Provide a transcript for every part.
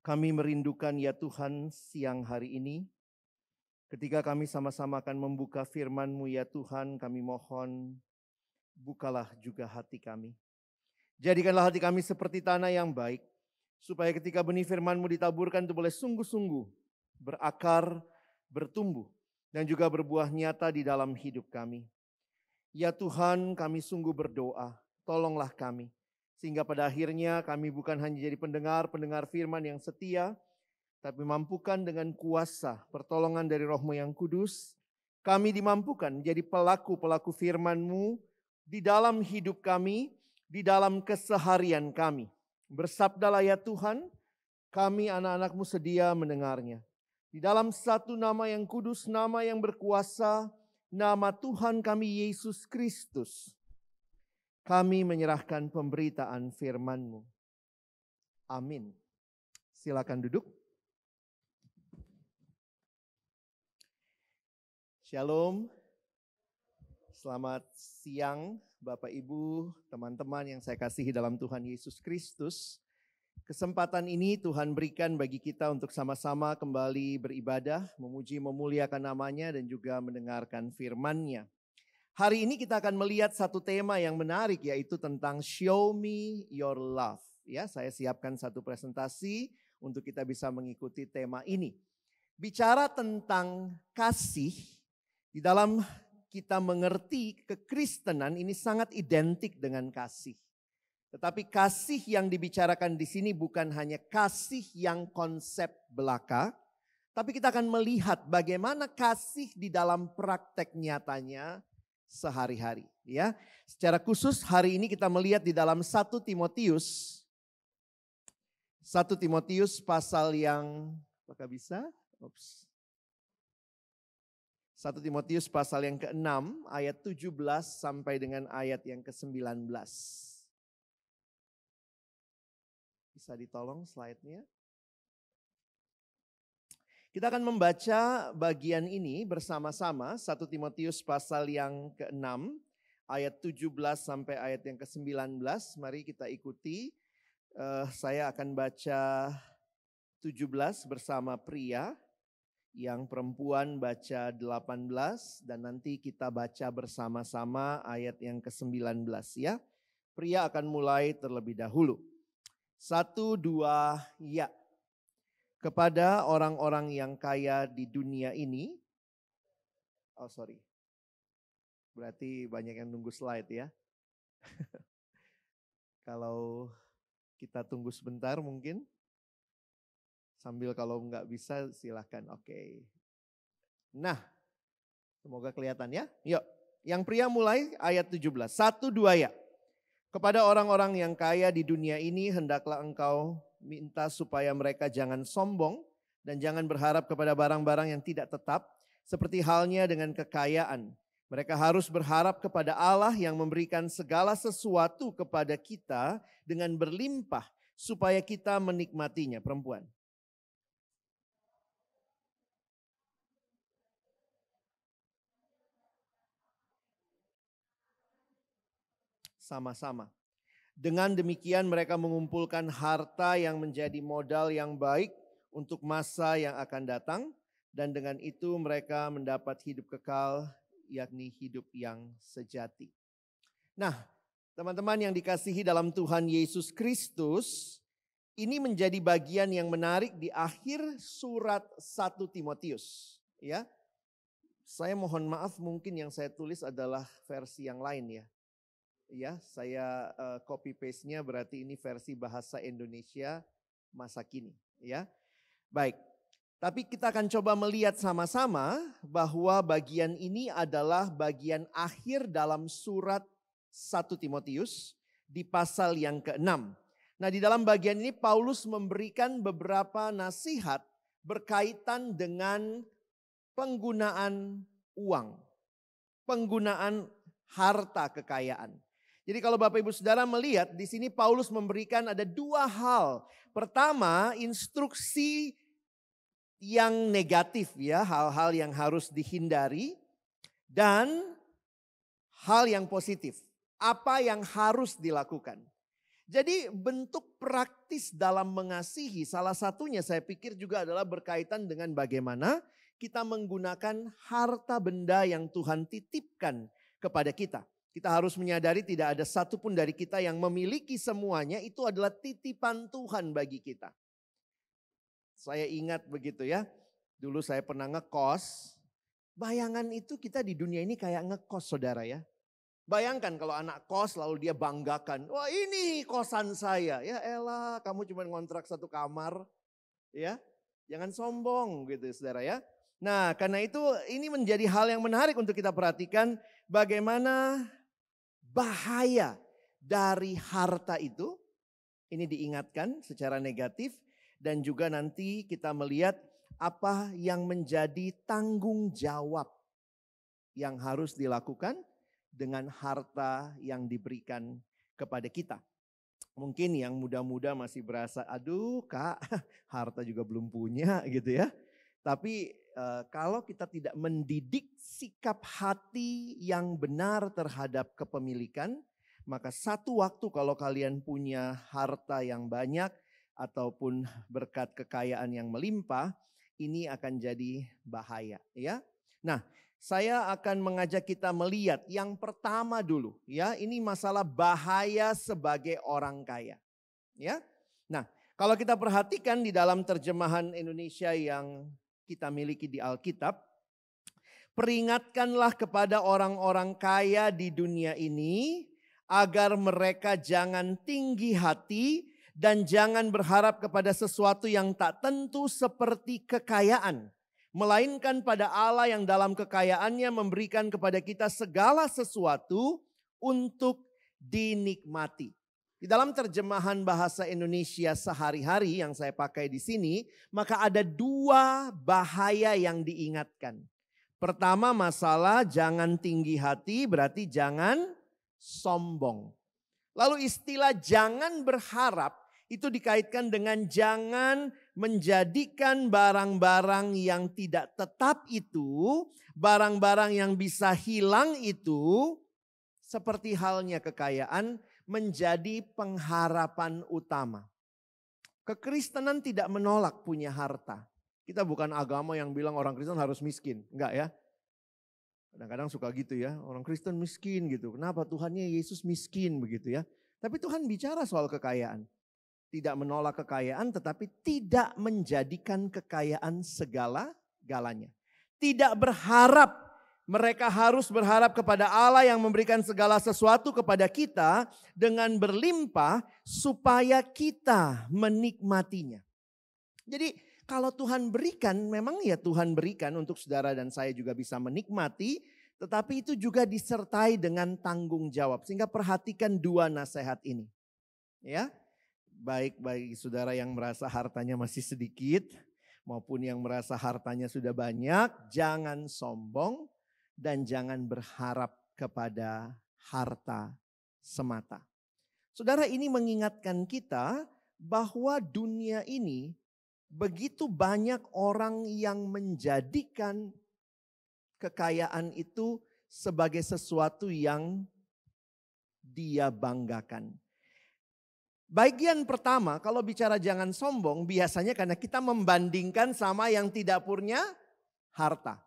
Kami merindukan ya Tuhan siang hari ini. Ketika kami sama-sama akan membuka firman-Mu ya Tuhan, kami mohon bukalah juga hati kami. Jadikanlah hati kami seperti tanah yang baik, supaya ketika benih firman-Mu ditaburkan itu boleh sungguh-sungguh berakar, bertumbuh, dan juga berbuah nyata di dalam hidup kami. Ya Tuhan, kami sungguh berdoa, tolonglah kami sehingga pada akhirnya kami bukan hanya jadi pendengar-pendengar firman yang setia, tapi mampukan dengan kuasa pertolongan dari rohmu yang kudus, kami dimampukan menjadi pelaku-pelaku firman-Mu di dalam hidup kami, di dalam keseharian kami. Bersabdalah ya Tuhan, kami anak-anakmu sedia mendengarnya. Di dalam satu nama yang kudus, nama yang berkuasa, nama Tuhan kami Yesus Kristus. Kami menyerahkan pemberitaan firman-Mu. Amin. Silakan duduk. Shalom. Selamat siang Bapak Ibu, teman-teman yang saya kasihi dalam Tuhan Yesus Kristus. Kesempatan ini Tuhan berikan bagi kita untuk sama-sama kembali beribadah, memuji memuliakan namanya dan juga mendengarkan firman-Nya. Hari ini kita akan melihat satu tema yang menarik yaitu tentang show me your love. Ya, saya siapkan satu presentasi untuk kita bisa mengikuti tema ini. Bicara tentang kasih di dalam kita mengerti kekristenan ini sangat identik dengan kasih. Tetapi kasih yang dibicarakan di sini bukan hanya kasih yang konsep belaka, tapi kita akan melihat bagaimana kasih di dalam praktek nyatanya sehari-hari ya. Secara khusus hari ini kita melihat di dalam 1 Timotius 1 Timotius pasal yang apakah bisa? Oops. 1 Timotius pasal yang ke-6 ayat 17 sampai dengan ayat yang ke-19. Bisa ditolong slide-nya? Kita akan membaca bagian ini bersama-sama 1 Timotius pasal yang ke-6 ayat 17 sampai ayat yang ke-19. Mari kita ikuti. Uh, saya akan baca 17 bersama pria, yang perempuan baca 18 dan nanti kita baca bersama-sama ayat yang ke-19 ya. Pria akan mulai terlebih dahulu. Satu, dua, ya kepada orang-orang yang kaya di dunia ini. Oh sorry, berarti banyak yang nunggu slide ya. Kalau kita tunggu sebentar mungkin. Sambil kalau nggak bisa silahkan. Oke. Okay. Nah, semoga kelihatan ya. Yuk, yang pria mulai ayat 17. Satu dua ya. Kepada orang-orang yang kaya di dunia ini hendaklah engkau minta supaya mereka jangan sombong dan jangan berharap kepada barang-barang yang tidak tetap, seperti halnya dengan kekayaan. Mereka harus berharap kepada Allah yang memberikan segala sesuatu kepada kita dengan berlimpah supaya kita menikmatinya. Perempuan. Sama-sama. Dengan demikian mereka mengumpulkan harta yang menjadi modal yang baik untuk masa yang akan datang dan dengan itu mereka mendapat hidup kekal yakni hidup yang sejati. Nah, teman-teman yang dikasihi dalam Tuhan Yesus Kristus, ini menjadi bagian yang menarik di akhir surat 1 Timotius, ya. Saya mohon maaf mungkin yang saya tulis adalah versi yang lain ya ya saya uh, copy paste-nya berarti ini versi bahasa Indonesia masa kini ya. Baik. Tapi kita akan coba melihat sama-sama bahwa bagian ini adalah bagian akhir dalam surat 1 Timotius di pasal yang ke-6. Nah, di dalam bagian ini Paulus memberikan beberapa nasihat berkaitan dengan penggunaan uang, penggunaan harta kekayaan. Jadi kalau Bapak Ibu Saudara melihat di sini Paulus memberikan ada dua hal. Pertama, instruksi yang negatif ya, hal-hal yang harus dihindari dan hal yang positif. Apa yang harus dilakukan? Jadi bentuk praktis dalam mengasihi salah satunya saya pikir juga adalah berkaitan dengan bagaimana kita menggunakan harta benda yang Tuhan titipkan kepada kita. Kita harus menyadari tidak ada satu pun dari kita yang memiliki semuanya itu adalah titipan Tuhan bagi kita. Saya ingat begitu ya, dulu saya pernah ngekos. Bayangan itu kita di dunia ini kayak ngekos saudara ya. Bayangkan kalau anak kos lalu dia banggakan, wah ini kosan saya. Ya elah kamu cuma ngontrak satu kamar. Ya, jangan sombong gitu saudara ya. Nah karena itu ini menjadi hal yang menarik untuk kita perhatikan bagaimana bahaya dari harta itu. Ini diingatkan secara negatif dan juga nanti kita melihat apa yang menjadi tanggung jawab yang harus dilakukan dengan harta yang diberikan kepada kita. Mungkin yang muda-muda masih berasa, aduh kak harta juga belum punya gitu ya. Tapi uh, kalau kita tidak mendidik sikap hati yang benar terhadap kepemilikan, maka satu waktu kalau kalian punya harta yang banyak ataupun berkat kekayaan yang melimpah, ini akan jadi bahaya, ya. Nah, saya akan mengajak kita melihat yang pertama dulu, ya. Ini masalah bahaya sebagai orang kaya. Ya. Nah, kalau kita perhatikan di dalam terjemahan Indonesia yang kita miliki di Alkitab. Peringatkanlah kepada orang-orang kaya di dunia ini agar mereka jangan tinggi hati dan jangan berharap kepada sesuatu yang tak tentu seperti kekayaan melainkan pada Allah yang dalam kekayaannya memberikan kepada kita segala sesuatu untuk dinikmati. Di dalam terjemahan bahasa Indonesia sehari-hari yang saya pakai di sini, maka ada dua bahaya yang diingatkan. Pertama masalah jangan tinggi hati berarti jangan sombong. Lalu istilah jangan berharap itu dikaitkan dengan jangan menjadikan barang-barang yang tidak tetap itu, barang-barang yang bisa hilang itu seperti halnya kekayaan menjadi pengharapan utama. Kekristenan tidak menolak punya harta. Kita bukan agama yang bilang orang Kristen harus miskin. Enggak ya. Kadang-kadang suka gitu ya, orang Kristen miskin gitu. Kenapa Tuhannya Yesus miskin begitu ya? Tapi Tuhan bicara soal kekayaan. Tidak menolak kekayaan tetapi tidak menjadikan kekayaan segala galanya. Tidak berharap mereka harus berharap kepada Allah yang memberikan segala sesuatu kepada kita dengan berlimpah supaya kita menikmatinya. Jadi kalau Tuhan berikan, memang ya Tuhan berikan untuk saudara dan saya juga bisa menikmati, tetapi itu juga disertai dengan tanggung jawab. Sehingga perhatikan dua nasihat ini. Ya, baik bagi saudara yang merasa hartanya masih sedikit maupun yang merasa hartanya sudah banyak, jangan sombong, dan jangan berharap kepada harta semata. Saudara ini mengingatkan kita bahwa dunia ini begitu banyak orang yang menjadikan kekayaan itu sebagai sesuatu yang dia banggakan. Bagian pertama, kalau bicara jangan sombong, biasanya karena kita membandingkan sama yang tidak punya harta.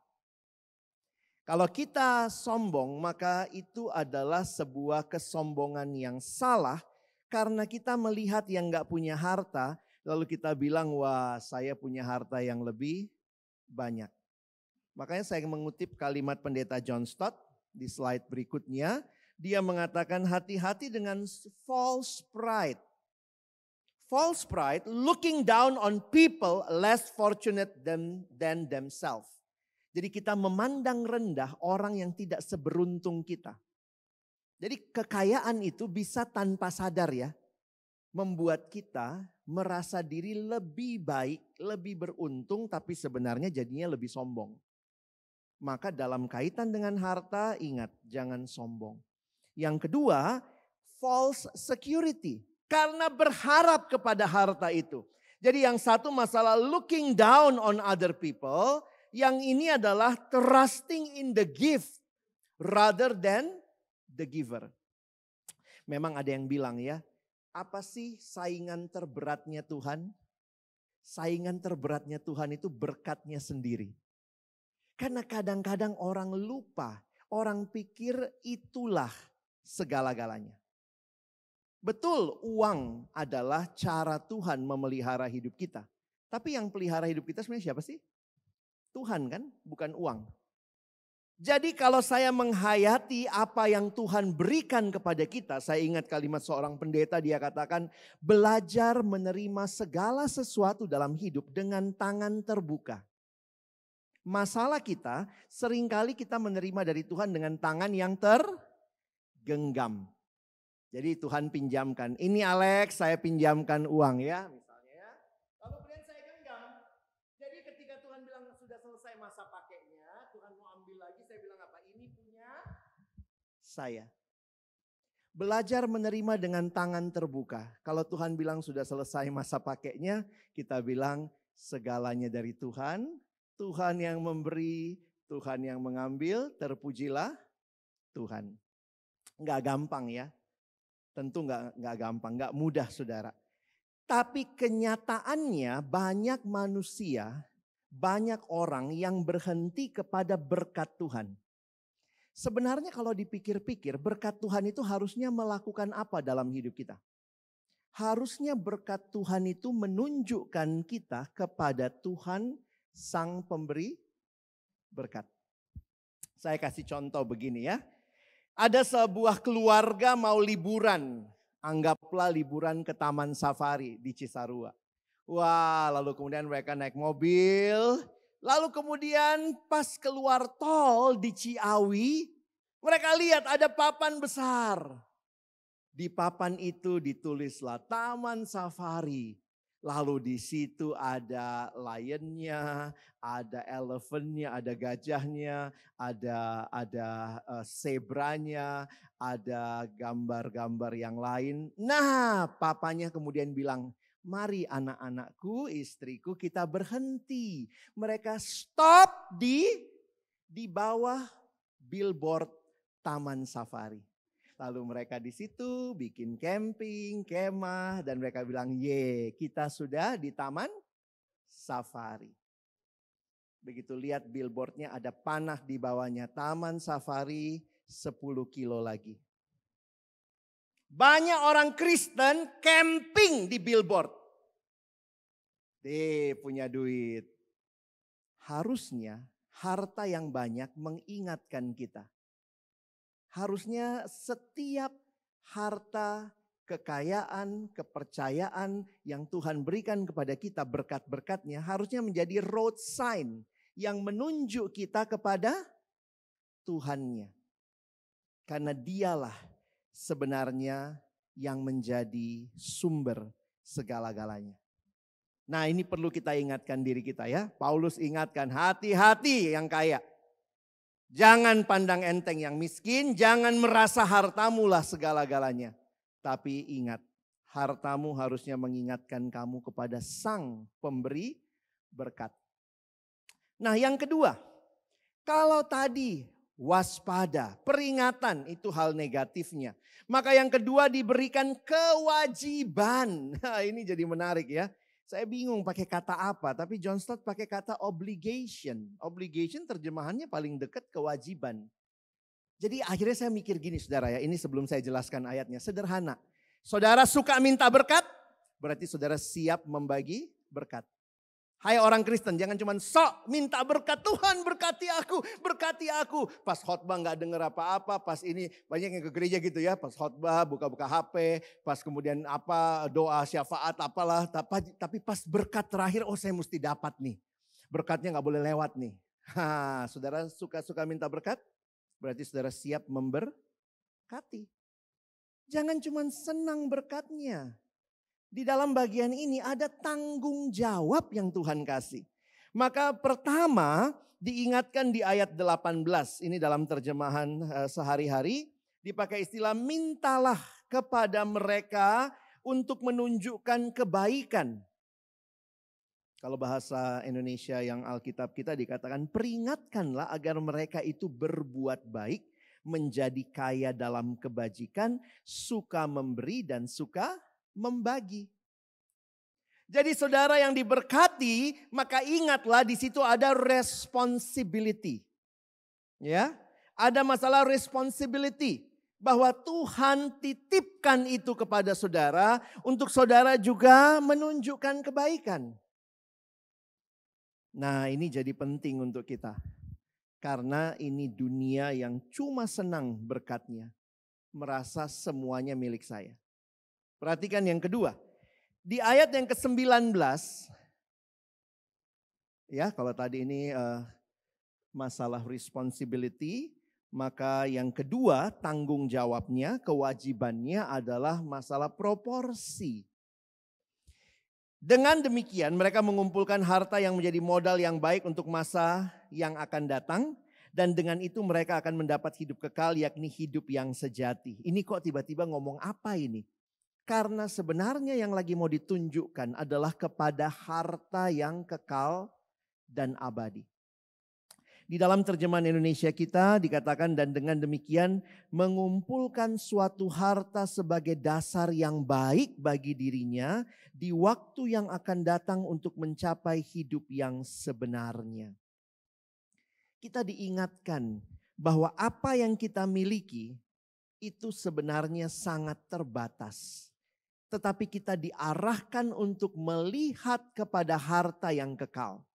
Kalau kita sombong, maka itu adalah sebuah kesombongan yang salah karena kita melihat yang gak punya harta, lalu kita bilang, wah saya punya harta yang lebih banyak. Makanya saya mengutip kalimat pendeta John Stott di slide berikutnya. Dia mengatakan hati-hati dengan false pride. False pride looking down on people less fortunate than, than themselves. Jadi kita memandang rendah orang yang tidak seberuntung kita. Jadi kekayaan itu bisa tanpa sadar ya. Membuat kita merasa diri lebih baik, lebih beruntung tapi sebenarnya jadinya lebih sombong. Maka dalam kaitan dengan harta ingat jangan sombong. Yang kedua false security. Karena berharap kepada harta itu. Jadi yang satu masalah looking down on other people yang ini adalah trusting in the gift rather than the giver. Memang ada yang bilang ya, apa sih saingan terberatnya Tuhan? Saingan terberatnya Tuhan itu berkatnya sendiri. Karena kadang-kadang orang lupa, orang pikir itulah segala-galanya. Betul, uang adalah cara Tuhan memelihara hidup kita. Tapi yang pelihara hidup kita sebenarnya siapa sih? Tuhan kan, bukan uang. Jadi kalau saya menghayati apa yang Tuhan berikan kepada kita, saya ingat kalimat seorang pendeta dia katakan, belajar menerima segala sesuatu dalam hidup dengan tangan terbuka. Masalah kita seringkali kita menerima dari Tuhan dengan tangan yang tergenggam. Jadi Tuhan pinjamkan, ini Alex saya pinjamkan uang ya. saya. Belajar menerima dengan tangan terbuka. Kalau Tuhan bilang sudah selesai masa pakainya, kita bilang segalanya dari Tuhan. Tuhan yang memberi, Tuhan yang mengambil, terpujilah Tuhan. Gak gampang ya. Tentu gak enggak gampang, gak mudah saudara. Tapi kenyataannya banyak manusia, banyak orang yang berhenti kepada berkat Tuhan. Sebenarnya kalau dipikir-pikir berkat Tuhan itu harusnya melakukan apa dalam hidup kita? Harusnya berkat Tuhan itu menunjukkan kita kepada Tuhan sang pemberi berkat. Saya kasih contoh begini ya. Ada sebuah keluarga mau liburan. Anggaplah liburan ke Taman Safari di Cisarua. Wah, lalu kemudian mereka naik mobil, Lalu kemudian pas keluar tol di Ciawi, mereka lihat ada papan besar. Di papan itu ditulislah Taman Safari. Lalu di situ ada lionnya, ada elephantnya ada gajahnya, ada ada uh, zebranya, ada gambar-gambar yang lain. Nah, papanya kemudian bilang, Mari anak-anakku, istriku kita berhenti. Mereka stop di di bawah billboard Taman Safari. Lalu mereka di situ bikin camping, kemah dan mereka bilang, "Ye, kita sudah di Taman Safari." Begitu lihat billboardnya ada panah di bawahnya Taman Safari 10 kilo lagi. Banyak orang Kristen camping di billboard. Deh punya duit. Harusnya harta yang banyak mengingatkan kita. Harusnya setiap harta, kekayaan, kepercayaan yang Tuhan berikan kepada kita berkat-berkatnya harusnya menjadi road sign yang menunjuk kita kepada Tuhannya. Karena dialah sebenarnya yang menjadi sumber segala-galanya. Nah, ini perlu kita ingatkan diri kita ya. Paulus ingatkan, hati-hati yang kaya. Jangan pandang enteng yang miskin, jangan merasa hartamu lah segala-galanya. Tapi ingat, hartamu harusnya mengingatkan kamu kepada sang pemberi berkat. Nah yang kedua, kalau tadi waspada. Peringatan itu hal negatifnya. Maka yang kedua diberikan kewajiban. Nah, ini jadi menarik ya. Saya bingung pakai kata apa, tapi John Stott pakai kata obligation. Obligation terjemahannya paling dekat kewajiban. Jadi akhirnya saya mikir gini saudara ya, ini sebelum saya jelaskan ayatnya, sederhana. Saudara suka minta berkat, berarti saudara siap membagi berkat. Hai orang Kristen, jangan cuma sok minta berkat Tuhan, berkati aku, berkati aku. Pas khotbah nggak denger apa-apa, pas ini banyak yang ke gereja gitu ya, pas khotbah buka-buka HP, pas kemudian apa doa syafaat apalah, tapi pas berkat terakhir oh saya mesti dapat nih. Berkatnya nggak boleh lewat nih. Ha, saudara suka-suka minta berkat? Berarti saudara siap memberkati. Jangan cuma senang berkatnya, di dalam bagian ini ada tanggung jawab yang Tuhan kasih. Maka pertama diingatkan di ayat 18. Ini dalam terjemahan eh, sehari-hari. Dipakai istilah mintalah kepada mereka untuk menunjukkan kebaikan. Kalau bahasa Indonesia yang Alkitab kita dikatakan peringatkanlah agar mereka itu berbuat baik, menjadi kaya dalam kebajikan, suka memberi dan suka membagi. Jadi saudara yang diberkati, maka ingatlah di situ ada responsibility. Ya, ada masalah responsibility bahwa Tuhan titipkan itu kepada saudara untuk saudara juga menunjukkan kebaikan. Nah, ini jadi penting untuk kita. Karena ini dunia yang cuma senang berkatnya. Merasa semuanya milik saya. Perhatikan yang kedua. Di ayat yang ke-19 ya kalau tadi ini uh, masalah responsibility, maka yang kedua tanggung jawabnya, kewajibannya adalah masalah proporsi. Dengan demikian mereka mengumpulkan harta yang menjadi modal yang baik untuk masa yang akan datang dan dengan itu mereka akan mendapat hidup kekal yakni hidup yang sejati. Ini kok tiba-tiba ngomong apa ini? Karena sebenarnya yang lagi mau ditunjukkan adalah kepada harta yang kekal dan abadi. Di dalam terjemahan Indonesia kita dikatakan dan dengan demikian mengumpulkan suatu harta sebagai dasar yang baik bagi dirinya di waktu yang akan datang untuk mencapai hidup yang sebenarnya. Kita diingatkan bahwa apa yang kita miliki itu sebenarnya sangat terbatas tetapi kita diarahkan untuk melihat kepada harta yang kekal.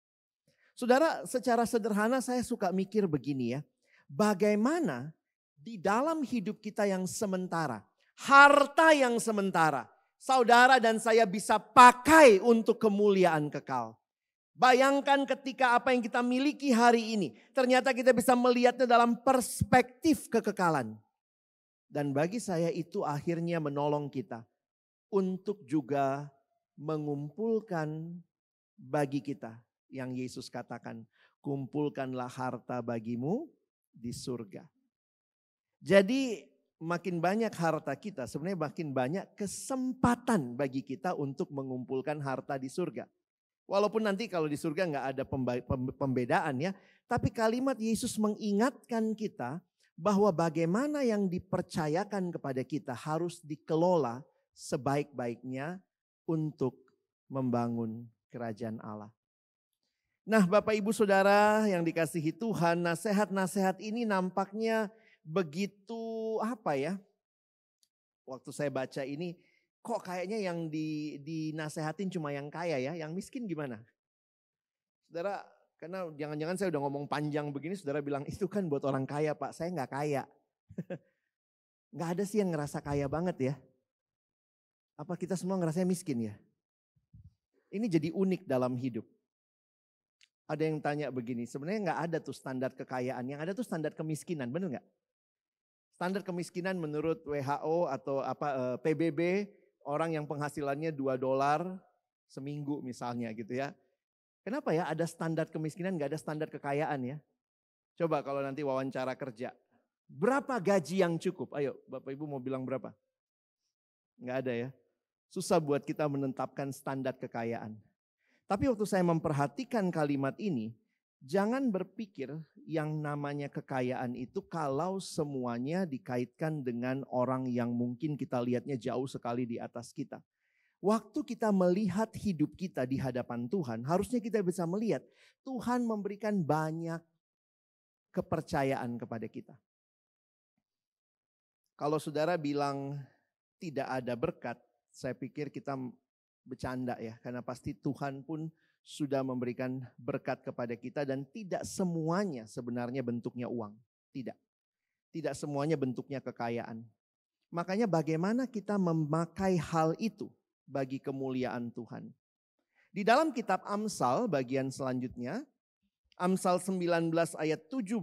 Saudara, secara sederhana saya suka mikir begini ya. Bagaimana di dalam hidup kita yang sementara, harta yang sementara, saudara dan saya bisa pakai untuk kemuliaan kekal. Bayangkan ketika apa yang kita miliki hari ini, ternyata kita bisa melihatnya dalam perspektif kekekalan. Dan bagi saya itu akhirnya menolong kita untuk juga mengumpulkan bagi kita yang Yesus katakan, kumpulkanlah harta bagimu di surga. Jadi makin banyak harta kita, sebenarnya makin banyak kesempatan bagi kita untuk mengumpulkan harta di surga. Walaupun nanti kalau di surga nggak ada pembedaan ya, tapi kalimat Yesus mengingatkan kita bahwa bagaimana yang dipercayakan kepada kita harus dikelola sebaik-baiknya untuk membangun kerajaan Allah. Nah, Bapak Ibu Saudara yang dikasihi Tuhan, nasihat-nasihat ini nampaknya begitu apa ya? Waktu saya baca ini kok kayaknya yang di, dinasehatin cuma yang kaya ya, yang miskin gimana? Saudara, karena jangan-jangan saya udah ngomong panjang begini, saudara bilang itu kan buat orang kaya pak, saya nggak kaya. nggak ada sih yang ngerasa kaya banget ya. Apa kita semua ngerasanya miskin ya? Ini jadi unik dalam hidup. Ada yang tanya begini, sebenarnya nggak ada tuh standar kekayaan, yang ada tuh standar kemiskinan, bener nggak? Standar kemiskinan menurut WHO atau apa eh, PBB, orang yang penghasilannya 2 dolar seminggu misalnya gitu ya. Kenapa ya ada standar kemiskinan, nggak ada standar kekayaan ya? Coba kalau nanti wawancara kerja, berapa gaji yang cukup? Ayo Bapak Ibu mau bilang berapa? Nggak ada ya. Susah buat kita menetapkan standar kekayaan. Tapi waktu saya memperhatikan kalimat ini, jangan berpikir yang namanya kekayaan itu kalau semuanya dikaitkan dengan orang yang mungkin kita lihatnya jauh sekali di atas kita. Waktu kita melihat hidup kita di hadapan Tuhan, harusnya kita bisa melihat Tuhan memberikan banyak kepercayaan kepada kita. Kalau saudara bilang tidak ada berkat, saya pikir kita bercanda ya, karena pasti Tuhan pun sudah memberikan berkat kepada kita dan tidak semuanya sebenarnya bentuknya uang. Tidak. Tidak semuanya bentuknya kekayaan. Makanya bagaimana kita memakai hal itu bagi kemuliaan Tuhan. Di dalam kitab Amsal bagian selanjutnya, Amsal 19 ayat 17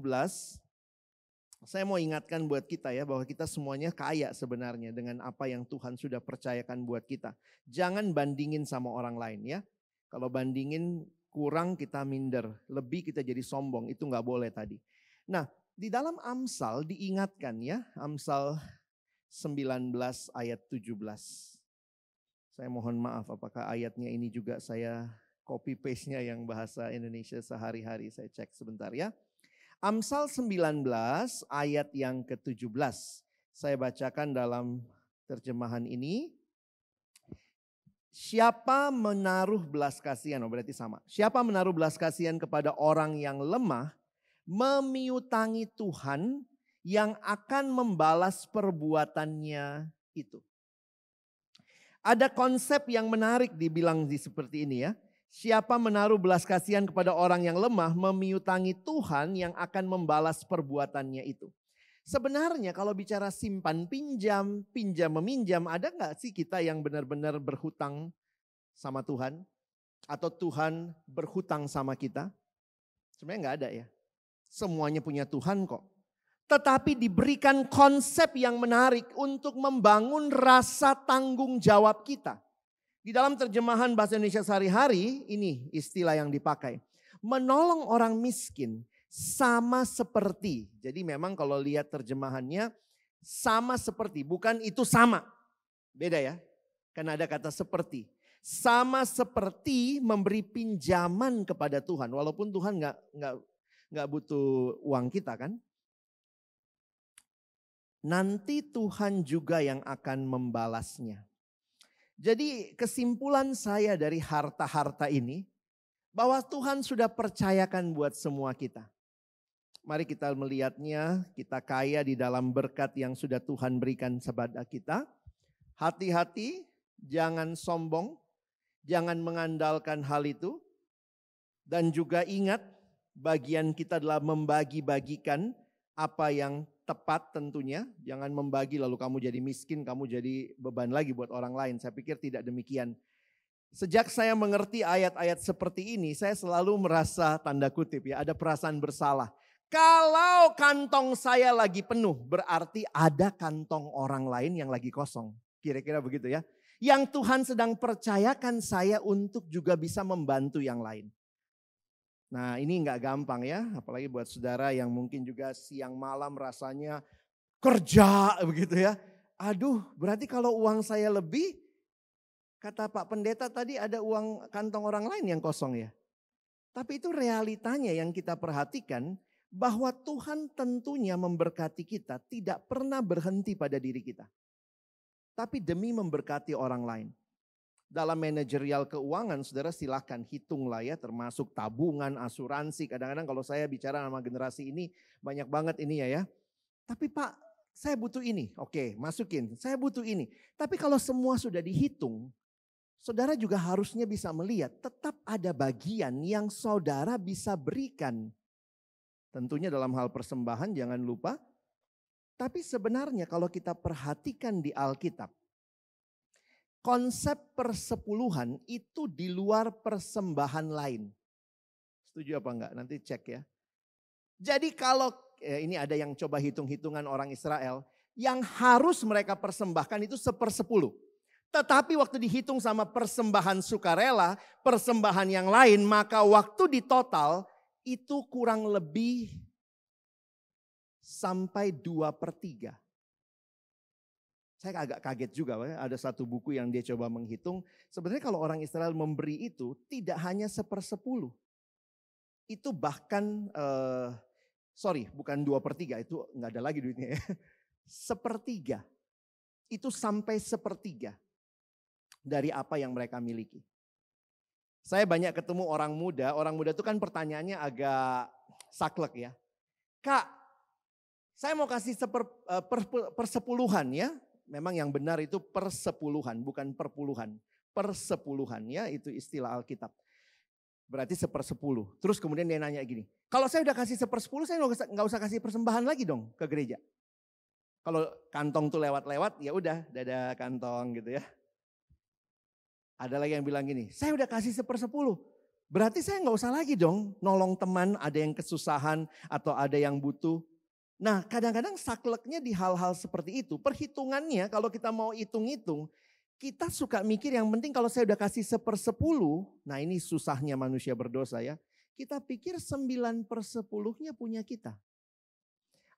saya mau ingatkan buat kita ya bahwa kita semuanya kaya sebenarnya dengan apa yang Tuhan sudah percayakan buat kita. Jangan bandingin sama orang lain ya. Kalau bandingin kurang kita minder, lebih kita jadi sombong, itu nggak boleh tadi. Nah, di dalam Amsal diingatkan ya, Amsal 19 ayat 17. Saya mohon maaf apakah ayatnya ini juga saya copy paste-nya yang bahasa Indonesia sehari-hari. Saya cek sebentar ya. Amsal 19 ayat yang ke-17. Saya bacakan dalam terjemahan ini. Siapa menaruh belas kasihan, oh berarti sama. Siapa menaruh belas kasihan kepada orang yang lemah, memiutangi Tuhan yang akan membalas perbuatannya itu. Ada konsep yang menarik dibilang di seperti ini ya. Siapa menaruh belas kasihan kepada orang yang lemah memiutangi Tuhan yang akan membalas perbuatannya itu. Sebenarnya kalau bicara simpan pinjam, pinjam meminjam, ada nggak sih kita yang benar-benar berhutang sama Tuhan? Atau Tuhan berhutang sama kita? Sebenarnya nggak ada ya. Semuanya punya Tuhan kok. Tetapi diberikan konsep yang menarik untuk membangun rasa tanggung jawab kita. Di dalam terjemahan bahasa Indonesia sehari-hari, ini istilah yang dipakai. Menolong orang miskin sama seperti. Jadi memang kalau lihat terjemahannya sama seperti, bukan itu sama. Beda ya. Karena ada kata seperti. Sama seperti memberi pinjaman kepada Tuhan. Walaupun Tuhan nggak nggak nggak butuh uang kita kan. Nanti Tuhan juga yang akan membalasnya. Jadi kesimpulan saya dari harta-harta ini bahwa Tuhan sudah percayakan buat semua kita. Mari kita melihatnya, kita kaya di dalam berkat yang sudah Tuhan berikan kepada kita. Hati-hati, jangan sombong, jangan mengandalkan hal itu. Dan juga ingat, bagian kita adalah membagi-bagikan apa yang tepat tentunya, jangan membagi lalu kamu jadi miskin, kamu jadi beban lagi buat orang lain. Saya pikir tidak demikian. Sejak saya mengerti ayat-ayat seperti ini, saya selalu merasa tanda kutip ya, ada perasaan bersalah. Kalau kantong saya lagi penuh, berarti ada kantong orang lain yang lagi kosong. Kira-kira begitu ya. Yang Tuhan sedang percayakan saya untuk juga bisa membantu yang lain. Nah ini nggak gampang ya, apalagi buat saudara yang mungkin juga siang malam rasanya kerja begitu ya. Aduh berarti kalau uang saya lebih, kata Pak Pendeta tadi ada uang kantong orang lain yang kosong ya. Tapi itu realitanya yang kita perhatikan bahwa Tuhan tentunya memberkati kita tidak pernah berhenti pada diri kita. Tapi demi memberkati orang lain dalam manajerial keuangan, saudara silahkan hitunglah ya, termasuk tabungan, asuransi. Kadang-kadang kalau saya bicara sama generasi ini, banyak banget ini ya ya. Tapi Pak, saya butuh ini. Oke, masukin. Saya butuh ini. Tapi kalau semua sudah dihitung, saudara juga harusnya bisa melihat tetap ada bagian yang saudara bisa berikan. Tentunya dalam hal persembahan jangan lupa. Tapi sebenarnya kalau kita perhatikan di Alkitab, konsep persepuluhan itu di luar persembahan lain. Setuju apa enggak? Nanti cek ya. Jadi kalau ya ini ada yang coba hitung-hitungan orang Israel, yang harus mereka persembahkan itu sepersepuluh. Tetapi waktu dihitung sama persembahan sukarela, persembahan yang lain, maka waktu di total itu kurang lebih sampai dua per tiga. Saya agak kaget juga, ada satu buku yang dia coba menghitung. Sebenarnya kalau orang Israel memberi itu tidak hanya sepersepuluh. Itu bahkan, uh, sorry bukan dua per tiga, itu nggak ada lagi duitnya ya. Sepertiga, itu sampai sepertiga dari apa yang mereka miliki. Saya banyak ketemu orang muda, orang muda itu kan pertanyaannya agak saklek ya. Kak, saya mau kasih seper, eh, per, persepuluhan ya memang yang benar itu persepuluhan, bukan perpuluhan. Persepuluhan ya, itu istilah Alkitab. Berarti sepersepuluh. Terus kemudian dia nanya gini, kalau saya udah kasih sepersepuluh, saya nggak usah kasih persembahan lagi dong ke gereja. Kalau kantong tuh lewat-lewat, ya udah, dada kantong gitu ya. Ada lagi yang bilang gini, saya udah kasih sepersepuluh, berarti saya nggak usah lagi dong nolong teman, ada yang kesusahan atau ada yang butuh. Nah kadang-kadang sakleknya di hal-hal seperti itu. Perhitungannya kalau kita mau hitung-hitung, kita suka mikir yang penting kalau saya udah kasih sepersepuluh, nah ini susahnya manusia berdosa ya. Kita pikir sembilan persepuluhnya punya kita.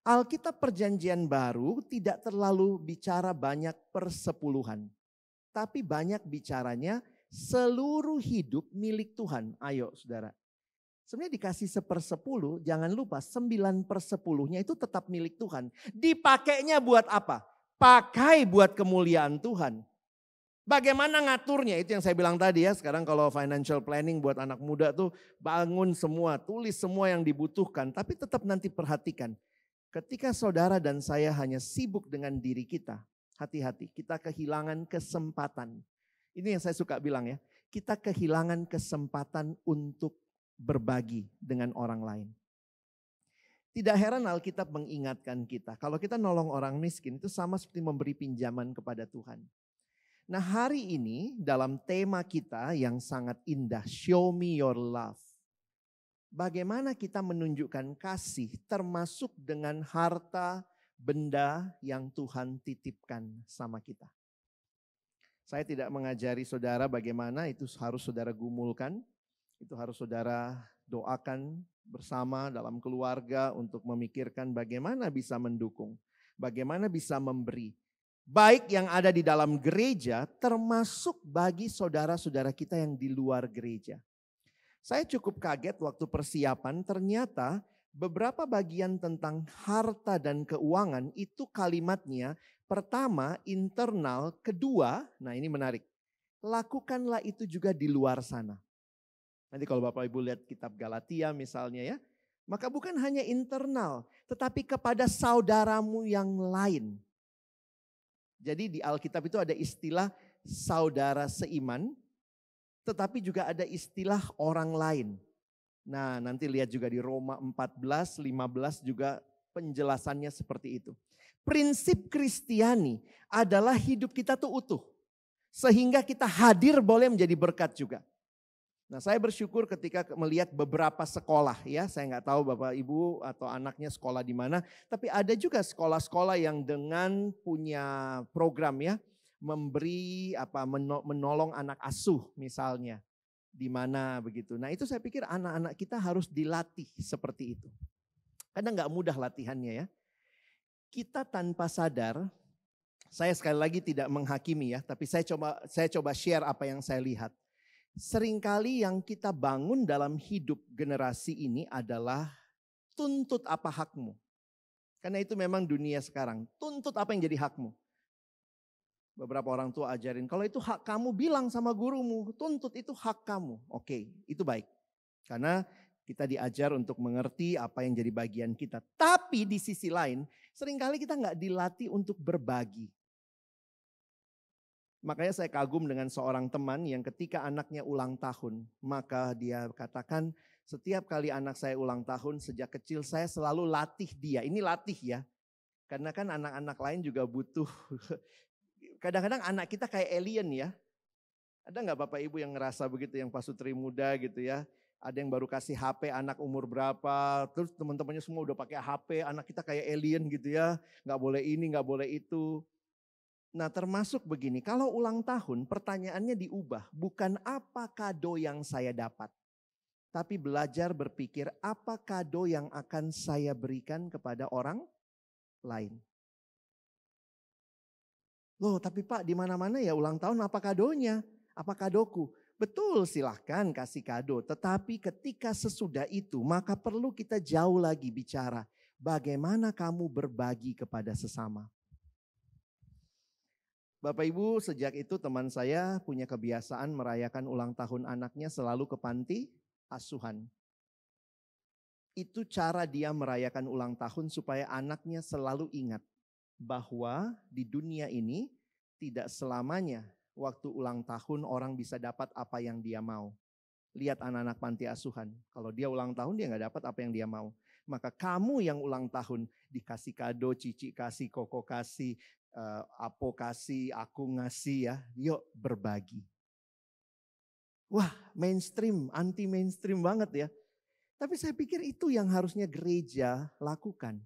Alkitab perjanjian baru tidak terlalu bicara banyak persepuluhan. Tapi banyak bicaranya seluruh hidup milik Tuhan. Ayo saudara, Sebenarnya dikasih sepersepuluh, jangan lupa sembilan persepuluhnya itu tetap milik Tuhan. Dipakainya buat apa? Pakai buat kemuliaan Tuhan. Bagaimana ngaturnya itu yang saya bilang tadi ya. Sekarang kalau financial planning buat anak muda tuh bangun semua, tulis semua yang dibutuhkan. Tapi tetap nanti perhatikan. Ketika saudara dan saya hanya sibuk dengan diri kita, hati-hati kita kehilangan kesempatan. Ini yang saya suka bilang ya. Kita kehilangan kesempatan untuk berbagi dengan orang lain. Tidak heran Alkitab mengingatkan kita, kalau kita nolong orang miskin itu sama seperti memberi pinjaman kepada Tuhan. Nah hari ini dalam tema kita yang sangat indah, show me your love. Bagaimana kita menunjukkan kasih termasuk dengan harta benda yang Tuhan titipkan sama kita. Saya tidak mengajari saudara bagaimana itu harus saudara gumulkan, itu harus saudara doakan bersama dalam keluarga untuk memikirkan bagaimana bisa mendukung, bagaimana bisa memberi. Baik yang ada di dalam gereja termasuk bagi saudara-saudara kita yang di luar gereja. Saya cukup kaget waktu persiapan ternyata beberapa bagian tentang harta dan keuangan itu kalimatnya pertama internal, kedua, nah ini menarik. Lakukanlah itu juga di luar sana. Nanti kalau Bapak Ibu lihat kitab Galatia misalnya ya, maka bukan hanya internal, tetapi kepada saudaramu yang lain. Jadi di Alkitab itu ada istilah saudara seiman, tetapi juga ada istilah orang lain. Nah, nanti lihat juga di Roma 14, 15 juga penjelasannya seperti itu. Prinsip Kristiani adalah hidup kita tuh utuh. Sehingga kita hadir boleh menjadi berkat juga. Nah saya bersyukur ketika melihat beberapa sekolah ya, saya nggak tahu Bapak Ibu atau anaknya sekolah di mana, tapi ada juga sekolah-sekolah yang dengan punya program ya, memberi apa menolong anak asuh misalnya di mana begitu. Nah itu saya pikir anak-anak kita harus dilatih seperti itu. Karena nggak mudah latihannya ya. Kita tanpa sadar, saya sekali lagi tidak menghakimi ya, tapi saya coba saya coba share apa yang saya lihat seringkali yang kita bangun dalam hidup generasi ini adalah tuntut apa hakmu. Karena itu memang dunia sekarang, tuntut apa yang jadi hakmu. Beberapa orang tua ajarin, kalau itu hak kamu bilang sama gurumu, tuntut itu hak kamu. Oke, itu baik. Karena kita diajar untuk mengerti apa yang jadi bagian kita. Tapi di sisi lain, seringkali kita nggak dilatih untuk berbagi. Makanya saya kagum dengan seorang teman yang ketika anaknya ulang tahun, maka dia katakan, setiap kali anak saya ulang tahun sejak kecil saya selalu latih dia. Ini latih ya. Karena kan anak-anak lain juga butuh. Kadang-kadang anak kita kayak alien ya. Ada nggak Bapak Ibu yang ngerasa begitu yang pasutri muda gitu ya. Ada yang baru kasih HP anak umur berapa. Terus teman-temannya semua udah pakai HP. Anak kita kayak alien gitu ya. Nggak boleh ini, nggak boleh itu. Nah termasuk begini, kalau ulang tahun pertanyaannya diubah. Bukan apa kado yang saya dapat. Tapi belajar berpikir apa kado yang akan saya berikan kepada orang lain. Loh tapi pak di mana mana ya ulang tahun apa kadonya? Apa kadoku? Betul silahkan kasih kado. Tetapi ketika sesudah itu maka perlu kita jauh lagi bicara. Bagaimana kamu berbagi kepada sesama. Bapak Ibu, sejak itu teman saya punya kebiasaan merayakan ulang tahun anaknya selalu ke panti asuhan. Itu cara dia merayakan ulang tahun supaya anaknya selalu ingat bahwa di dunia ini tidak selamanya waktu ulang tahun orang bisa dapat apa yang dia mau. Lihat anak-anak panti asuhan, kalau dia ulang tahun dia nggak dapat apa yang dia mau maka kamu yang ulang tahun dikasih kado, cici kasih, koko kasih, uh, eh, Apo kasih, aku ngasih ya. Yuk berbagi. Wah mainstream, anti mainstream banget ya. Tapi saya pikir itu yang harusnya gereja lakukan.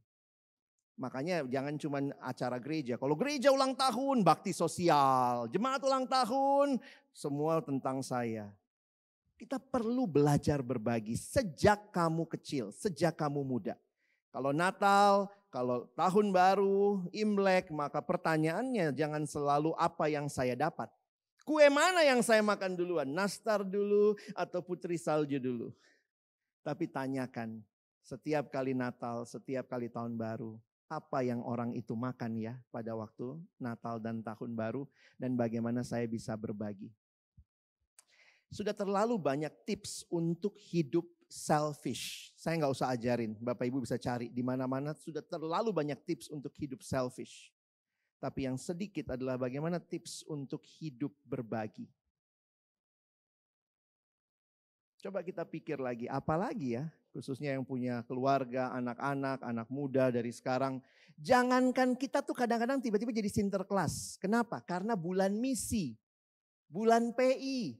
Makanya jangan cuma acara gereja. Kalau gereja ulang tahun, bakti sosial. Jemaat ulang tahun, semua tentang saya. Kita perlu belajar berbagi sejak kamu kecil, sejak kamu muda. Kalau Natal, kalau tahun baru, Imlek, maka pertanyaannya jangan selalu apa yang saya dapat. Kue mana yang saya makan duluan? Nastar dulu atau putri salju dulu? Tapi tanyakan setiap kali Natal, setiap kali tahun baru, apa yang orang itu makan ya pada waktu Natal dan Tahun Baru dan bagaimana saya bisa berbagi. Sudah terlalu banyak tips untuk hidup selfish. Saya nggak usah ajarin, Bapak Ibu bisa cari di mana-mana sudah terlalu banyak tips untuk hidup selfish. Tapi yang sedikit adalah bagaimana tips untuk hidup berbagi. Coba kita pikir lagi, apa lagi ya, khususnya yang punya keluarga, anak-anak, anak muda dari sekarang. Jangankan kita tuh kadang-kadang tiba-tiba jadi sinterklas. Kenapa? Karena bulan misi, bulan PI,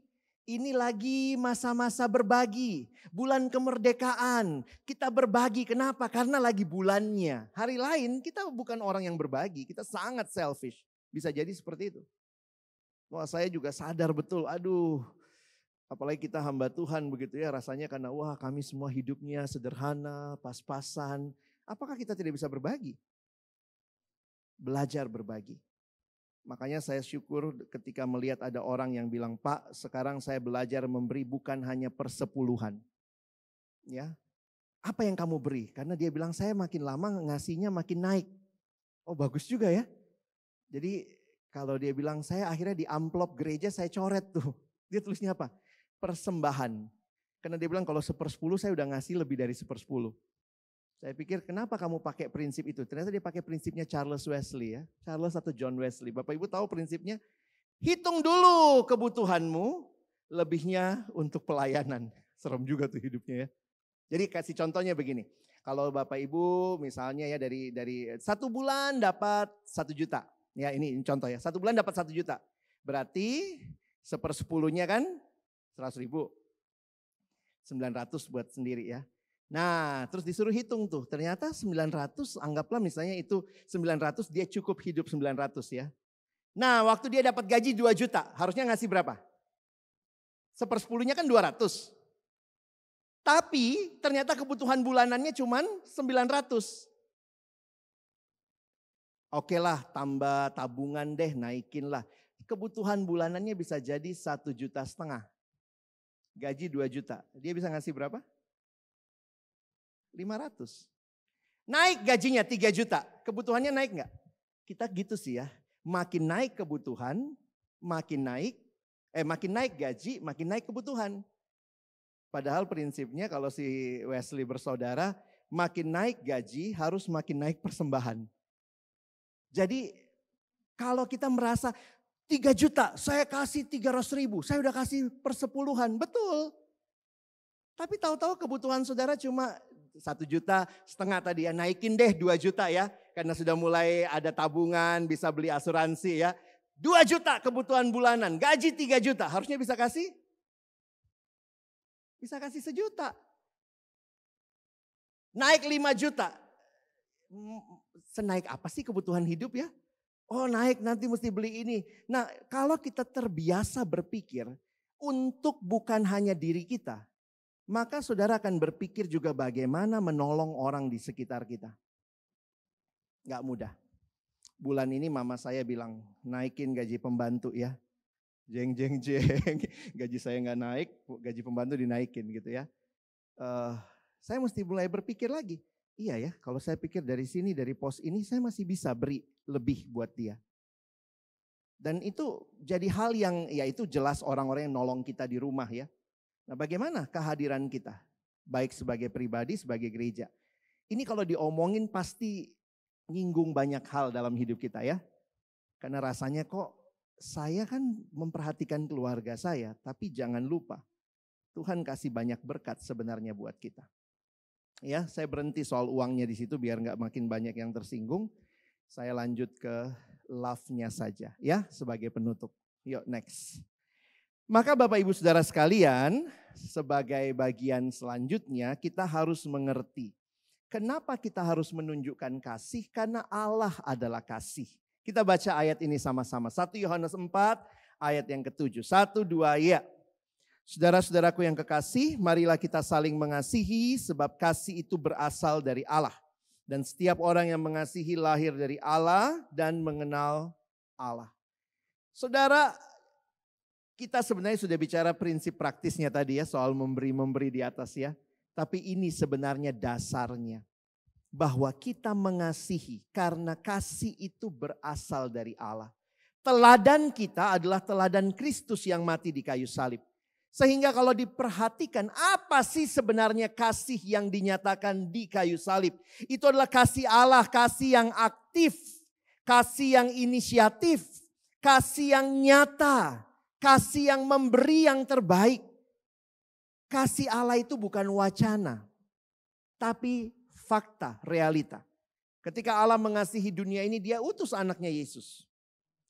ini lagi masa-masa berbagi, bulan kemerdekaan. Kita berbagi, kenapa? Karena lagi bulannya. Hari lain kita bukan orang yang berbagi, kita sangat selfish. Bisa jadi seperti itu. Wah saya juga sadar betul, aduh apalagi kita hamba Tuhan begitu ya rasanya karena wah kami semua hidupnya sederhana, pas-pasan. Apakah kita tidak bisa berbagi? Belajar berbagi. Makanya saya syukur ketika melihat ada orang yang bilang, Pak sekarang saya belajar memberi bukan hanya persepuluhan. Ya, apa yang kamu beri? Karena dia bilang saya makin lama ngasihnya makin naik. Oh bagus juga ya. Jadi kalau dia bilang saya akhirnya di amplop gereja saya coret tuh. Dia tulisnya apa? Persembahan. Karena dia bilang kalau sepersepuluh saya udah ngasih lebih dari sepersepuluh. Saya pikir kenapa kamu pakai prinsip itu? Ternyata dia pakai prinsipnya Charles Wesley ya. Charles atau John Wesley. Bapak Ibu tahu prinsipnya? Hitung dulu kebutuhanmu, lebihnya untuk pelayanan. Serem juga tuh hidupnya ya. Jadi kasih contohnya begini. Kalau Bapak Ibu misalnya ya dari dari satu bulan dapat satu juta. Ya ini contoh ya. Satu bulan dapat satu juta. Berarti sepersepuluhnya kan seratus ribu. sembilan ratus buat sendiri ya. Nah, terus disuruh hitung tuh. Ternyata 900, anggaplah misalnya itu 900, dia cukup hidup 900 ya. Nah, waktu dia dapat gaji 2 juta, harusnya ngasih berapa? Sepersepuluhnya kan 200. Tapi ternyata kebutuhan bulanannya cuma 900. Oke lah, tambah tabungan deh, naikin lah. Kebutuhan bulanannya bisa jadi satu juta setengah. Gaji 2 juta. Dia bisa ngasih berapa? 500. Naik gajinya 3 juta, kebutuhannya naik nggak? Kita gitu sih ya, makin naik kebutuhan, makin naik, eh makin naik gaji, makin naik kebutuhan. Padahal prinsipnya kalau si Wesley bersaudara, makin naik gaji harus makin naik persembahan. Jadi kalau kita merasa 3 juta, saya kasih 300 ribu, saya udah kasih persepuluhan, betul. Tapi tahu-tahu kebutuhan saudara cuma satu juta setengah tadi ya naikin deh dua juta ya karena sudah mulai ada tabungan bisa beli asuransi ya dua juta kebutuhan bulanan gaji tiga juta harusnya bisa kasih bisa kasih sejuta naik lima juta hmm, senaik apa sih kebutuhan hidup ya oh naik nanti mesti beli ini nah kalau kita terbiasa berpikir untuk bukan hanya diri kita maka saudara akan berpikir juga bagaimana menolong orang di sekitar kita. Gak mudah. Bulan ini mama saya bilang naikin gaji pembantu ya. Jeng jeng jeng, gaji saya nggak naik, gaji pembantu dinaikin gitu ya. Uh, saya mesti mulai berpikir lagi. Iya ya, kalau saya pikir dari sini dari pos ini saya masih bisa beri lebih buat dia. Dan itu jadi hal yang ya itu jelas orang-orang yang nolong kita di rumah ya Nah bagaimana kehadiran kita? Baik sebagai pribadi, sebagai gereja. Ini kalau diomongin pasti nyinggung banyak hal dalam hidup kita ya. Karena rasanya kok saya kan memperhatikan keluarga saya, tapi jangan lupa Tuhan kasih banyak berkat sebenarnya buat kita. Ya, saya berhenti soal uangnya di situ biar nggak makin banyak yang tersinggung. Saya lanjut ke love-nya saja ya sebagai penutup. Yuk next. Maka Bapak Ibu Saudara sekalian, sebagai bagian selanjutnya kita harus mengerti. Kenapa kita harus menunjukkan kasih? Karena Allah adalah kasih. Kita baca ayat ini sama-sama. 1 Yohanes 4 ayat yang ketujuh. 1, 2, ya. Saudara-saudaraku yang kekasih, marilah kita saling mengasihi sebab kasih itu berasal dari Allah. Dan setiap orang yang mengasihi lahir dari Allah dan mengenal Allah. Saudara, kita sebenarnya sudah bicara prinsip praktisnya tadi ya soal memberi-memberi di atas ya. Tapi ini sebenarnya dasarnya. Bahwa kita mengasihi karena kasih itu berasal dari Allah. Teladan kita adalah teladan Kristus yang mati di kayu salib. Sehingga kalau diperhatikan apa sih sebenarnya kasih yang dinyatakan di kayu salib. Itu adalah kasih Allah, kasih yang aktif, kasih yang inisiatif, kasih yang nyata. Kasih yang memberi yang terbaik. Kasih Allah itu bukan wacana, tapi fakta, realita. Ketika Allah mengasihi dunia ini, dia utus anaknya Yesus.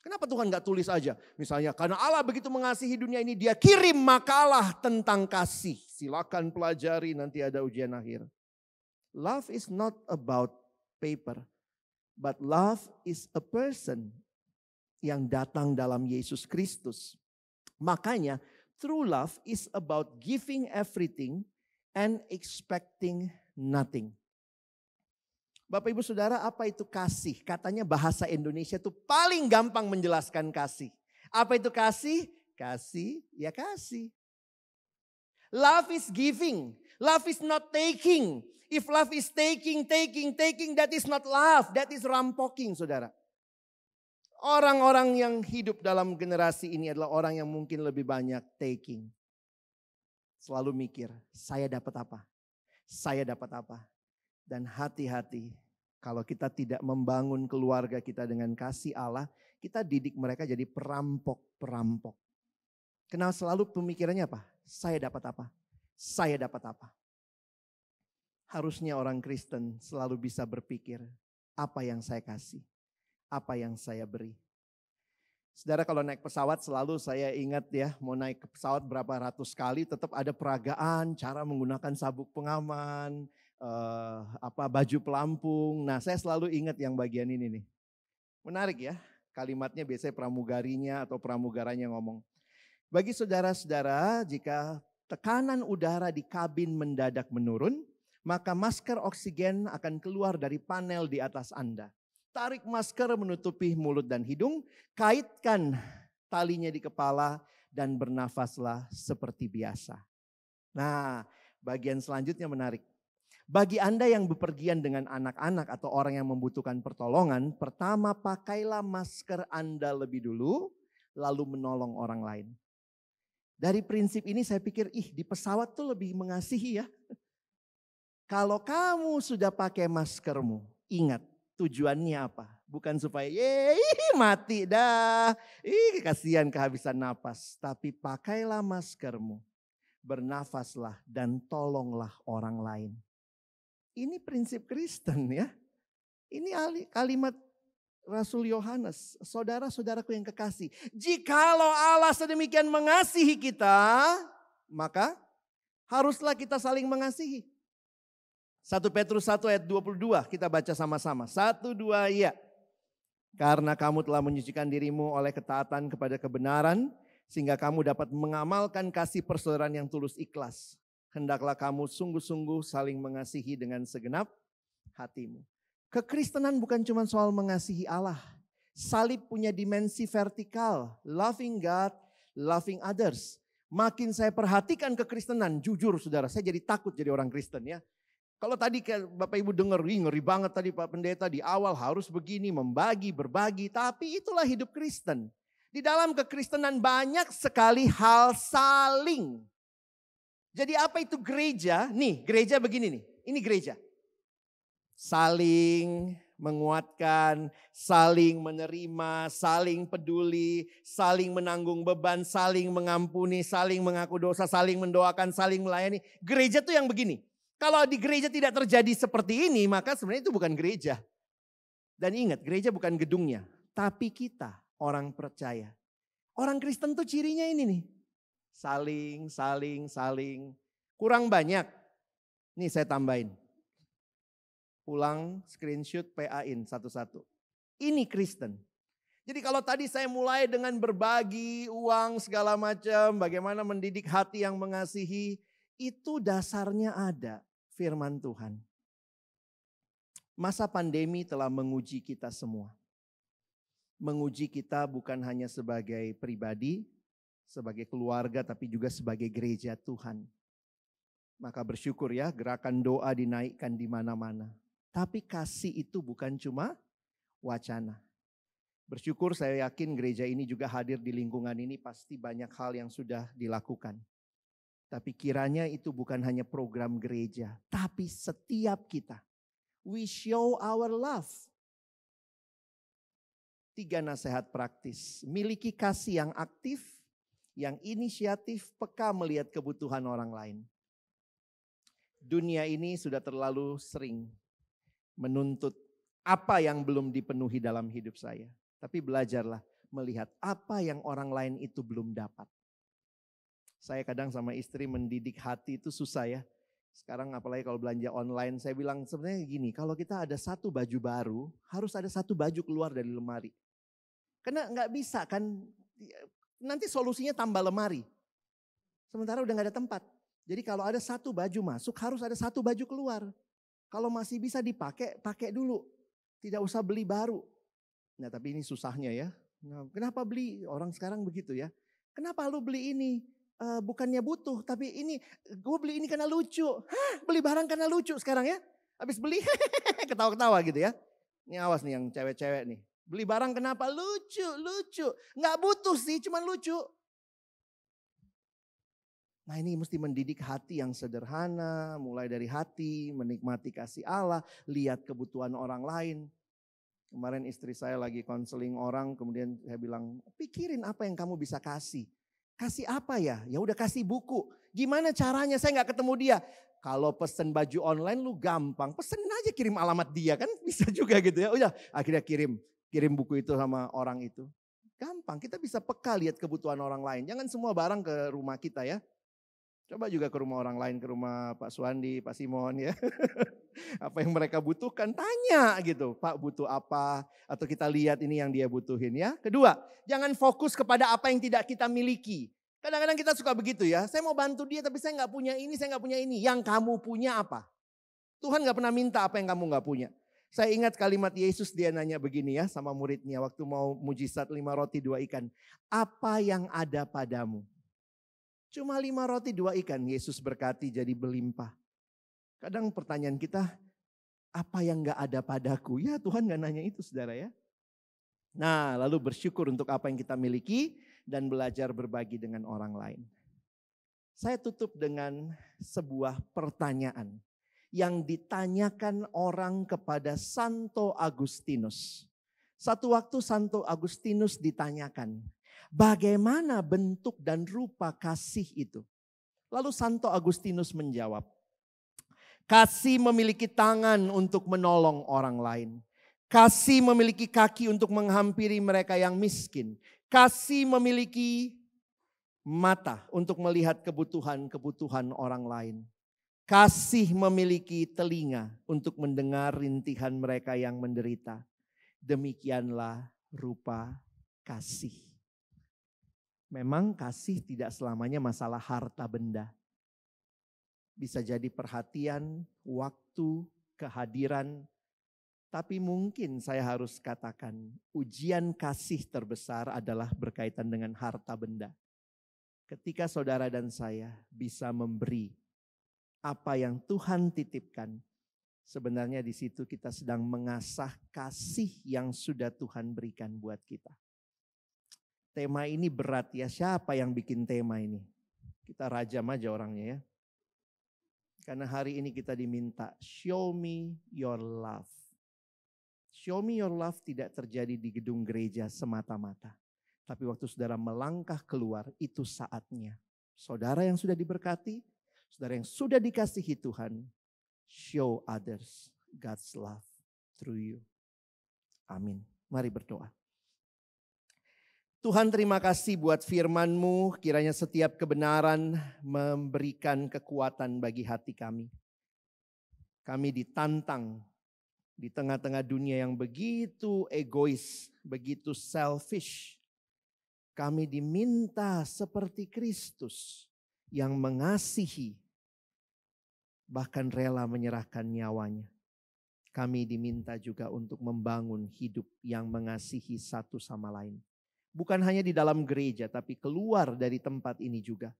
Kenapa Tuhan gak tulis aja? Misalnya karena Allah begitu mengasihi dunia ini, dia kirim makalah tentang kasih. Silakan pelajari nanti ada ujian akhir. Love is not about paper, but love is a person yang datang dalam Yesus Kristus. Makanya true love is about giving everything and expecting nothing. Bapak Ibu Saudara, apa itu kasih? Katanya bahasa Indonesia itu paling gampang menjelaskan kasih. Apa itu kasih? Kasih, ya kasih. Love is giving. Love is not taking. If love is taking, taking, taking, that is not love. That is rampoking, saudara. Orang-orang yang hidup dalam generasi ini adalah orang yang mungkin lebih banyak taking. Selalu mikir, saya dapat apa? Saya dapat apa? Dan hati-hati kalau kita tidak membangun keluarga kita dengan kasih Allah, kita didik mereka jadi perampok-perampok. Kenal selalu pemikirannya apa? Saya dapat apa? Saya dapat apa? Harusnya orang Kristen selalu bisa berpikir, apa yang saya kasih? apa yang saya beri. Saudara kalau naik pesawat selalu saya ingat ya mau naik ke pesawat berapa ratus kali tetap ada peragaan cara menggunakan sabuk pengaman, eh, apa baju pelampung. Nah saya selalu ingat yang bagian ini nih. Menarik ya kalimatnya biasanya pramugarinya atau pramugaranya ngomong. Bagi saudara-saudara jika tekanan udara di kabin mendadak menurun maka masker oksigen akan keluar dari panel di atas Anda. Tarik masker menutupi mulut dan hidung, kaitkan talinya di kepala dan bernafaslah seperti biasa. Nah, bagian selanjutnya menarik. Bagi Anda yang bepergian dengan anak-anak atau orang yang membutuhkan pertolongan, pertama pakailah masker Anda lebih dulu, lalu menolong orang lain. Dari prinsip ini saya pikir, ih di pesawat tuh lebih mengasihi ya. Kalau kamu sudah pakai maskermu, ingat tujuannya apa? Bukan supaya yeay mati dah. Ih kasihan kehabisan napas, tapi pakailah maskermu. Bernafaslah dan tolonglah orang lain. Ini prinsip Kristen ya. Ini kalimat Rasul Yohanes, saudara-saudaraku yang kekasih. Jikalau Allah sedemikian mengasihi kita, maka haruslah kita saling mengasihi. 1 Petrus 1 ayat 22 kita baca sama-sama. 1 2 ya. Karena kamu telah menyucikan dirimu oleh ketaatan kepada kebenaran sehingga kamu dapat mengamalkan kasih persaudaraan yang tulus ikhlas. Hendaklah kamu sungguh-sungguh saling mengasihi dengan segenap hatimu. Kekristenan bukan cuma soal mengasihi Allah. Salib punya dimensi vertikal, loving God, loving others. Makin saya perhatikan kekristenan, jujur saudara, saya jadi takut jadi orang Kristen ya. Kalau tadi kan Bapak Ibu dengar, ngeri banget tadi Pak Pendeta di awal harus begini, membagi, berbagi. Tapi itulah hidup Kristen. Di dalam kekristenan banyak sekali hal saling. Jadi apa itu gereja? Nih gereja begini nih, ini gereja. Saling menguatkan, saling menerima, saling peduli, saling menanggung beban, saling mengampuni, saling mengaku dosa, saling mendoakan, saling melayani. Gereja tuh yang begini. Kalau di gereja tidak terjadi seperti ini, maka sebenarnya itu bukan gereja. Dan ingat, gereja bukan gedungnya, tapi kita orang percaya. Orang Kristen tuh cirinya ini nih. Saling, saling, saling. Kurang banyak. Nih saya tambahin. Pulang screenshot PA-in satu-satu. Ini Kristen. Jadi kalau tadi saya mulai dengan berbagi uang segala macam, bagaimana mendidik hati yang mengasihi, itu dasarnya ada firman Tuhan. Masa pandemi telah menguji kita semua. Menguji kita bukan hanya sebagai pribadi, sebagai keluarga, tapi juga sebagai gereja Tuhan. Maka bersyukur ya, gerakan doa dinaikkan di mana-mana. Tapi kasih itu bukan cuma wacana. Bersyukur saya yakin gereja ini juga hadir di lingkungan ini pasti banyak hal yang sudah dilakukan. Tapi kiranya itu bukan hanya program gereja, tapi setiap kita. We show our love. Tiga nasihat praktis. Miliki kasih yang aktif, yang inisiatif, peka melihat kebutuhan orang lain. Dunia ini sudah terlalu sering menuntut apa yang belum dipenuhi dalam hidup saya. Tapi belajarlah melihat apa yang orang lain itu belum dapat. Saya kadang sama istri mendidik hati itu susah ya. Sekarang apalagi kalau belanja online, saya bilang sebenarnya gini, kalau kita ada satu baju baru, harus ada satu baju keluar dari lemari. Karena nggak bisa kan, ya, nanti solusinya tambah lemari. Sementara udah nggak ada tempat. Jadi kalau ada satu baju masuk, harus ada satu baju keluar. Kalau masih bisa dipakai, pakai dulu. Tidak usah beli baru. Nah tapi ini susahnya ya. Nah, kenapa beli? Orang sekarang begitu ya. Kenapa lu beli ini? uh, bukannya butuh, tapi ini gue beli ini karena lucu. Hah, beli barang karena lucu sekarang ya. Habis beli ketawa-ketawa gitu ya. Ini awas nih yang cewek-cewek nih. Beli barang kenapa? Lucu, lucu. Nggak butuh sih, cuman lucu. Nah ini mesti mendidik hati yang sederhana, mulai dari hati, menikmati kasih Allah, lihat kebutuhan orang lain. Kemarin istri saya lagi konseling orang, kemudian saya bilang, pikirin apa yang kamu bisa kasih Kasih apa ya? Ya udah kasih buku. Gimana caranya? Saya nggak ketemu dia. Kalau pesen baju online lu gampang. Pesen aja kirim alamat dia kan bisa juga gitu ya. Udah akhirnya kirim kirim buku itu sama orang itu. Gampang, kita bisa peka lihat kebutuhan orang lain. Jangan semua barang ke rumah kita ya. Coba juga ke rumah orang lain, ke rumah Pak Suandi, Pak Simon ya. apa yang mereka butuhkan, tanya gitu. Pak butuh apa? Atau kita lihat ini yang dia butuhin ya. Kedua, jangan fokus kepada apa yang tidak kita miliki. Kadang-kadang kita suka begitu ya. Saya mau bantu dia tapi saya nggak punya ini, saya nggak punya ini. Yang kamu punya apa? Tuhan nggak pernah minta apa yang kamu nggak punya. Saya ingat kalimat Yesus dia nanya begini ya sama muridnya waktu mau mujizat lima roti dua ikan. Apa yang ada padamu? Cuma lima roti dua ikan, Yesus berkati jadi berlimpah. Kadang pertanyaan kita, apa yang gak ada padaku? Ya Tuhan gak nanya itu saudara ya. Nah lalu bersyukur untuk apa yang kita miliki dan belajar berbagi dengan orang lain. Saya tutup dengan sebuah pertanyaan yang ditanyakan orang kepada Santo Agustinus. Satu waktu Santo Agustinus ditanyakan, Bagaimana bentuk dan rupa kasih itu? Lalu Santo Agustinus menjawab, Kasih memiliki tangan untuk menolong orang lain. Kasih memiliki kaki untuk menghampiri mereka yang miskin. Kasih memiliki mata untuk melihat kebutuhan-kebutuhan orang lain. Kasih memiliki telinga untuk mendengar rintihan mereka yang menderita. Demikianlah rupa kasih. Memang kasih tidak selamanya masalah harta benda. Bisa jadi perhatian, waktu, kehadiran. Tapi mungkin saya harus katakan ujian kasih terbesar adalah berkaitan dengan harta benda. Ketika saudara dan saya bisa memberi apa yang Tuhan titipkan, sebenarnya di situ kita sedang mengasah kasih yang sudah Tuhan berikan buat kita tema ini berat ya. Siapa yang bikin tema ini? Kita rajam aja orangnya ya. Karena hari ini kita diminta, show me your love. Show me your love tidak terjadi di gedung gereja semata-mata. Tapi waktu saudara melangkah keluar, itu saatnya. Saudara yang sudah diberkati, saudara yang sudah dikasihi Tuhan, show others God's love through you. Amin. Mari berdoa. Tuhan terima kasih buat firman-Mu, kiranya setiap kebenaran memberikan kekuatan bagi hati kami. Kami ditantang di tengah-tengah dunia yang begitu egois, begitu selfish. Kami diminta seperti Kristus yang mengasihi, bahkan rela menyerahkan nyawanya. Kami diminta juga untuk membangun hidup yang mengasihi satu sama lain Bukan hanya di dalam gereja, tapi keluar dari tempat ini juga.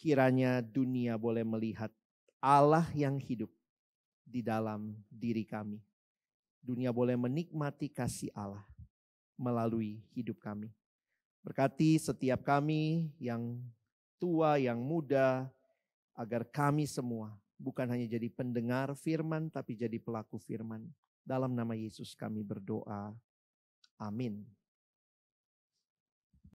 Kiranya dunia boleh melihat Allah yang hidup di dalam diri kami. Dunia boleh menikmati kasih Allah melalui hidup kami. Berkati setiap kami yang tua, yang muda, agar kami semua bukan hanya jadi pendengar firman, tapi jadi pelaku firman. Dalam nama Yesus kami berdoa. Amin.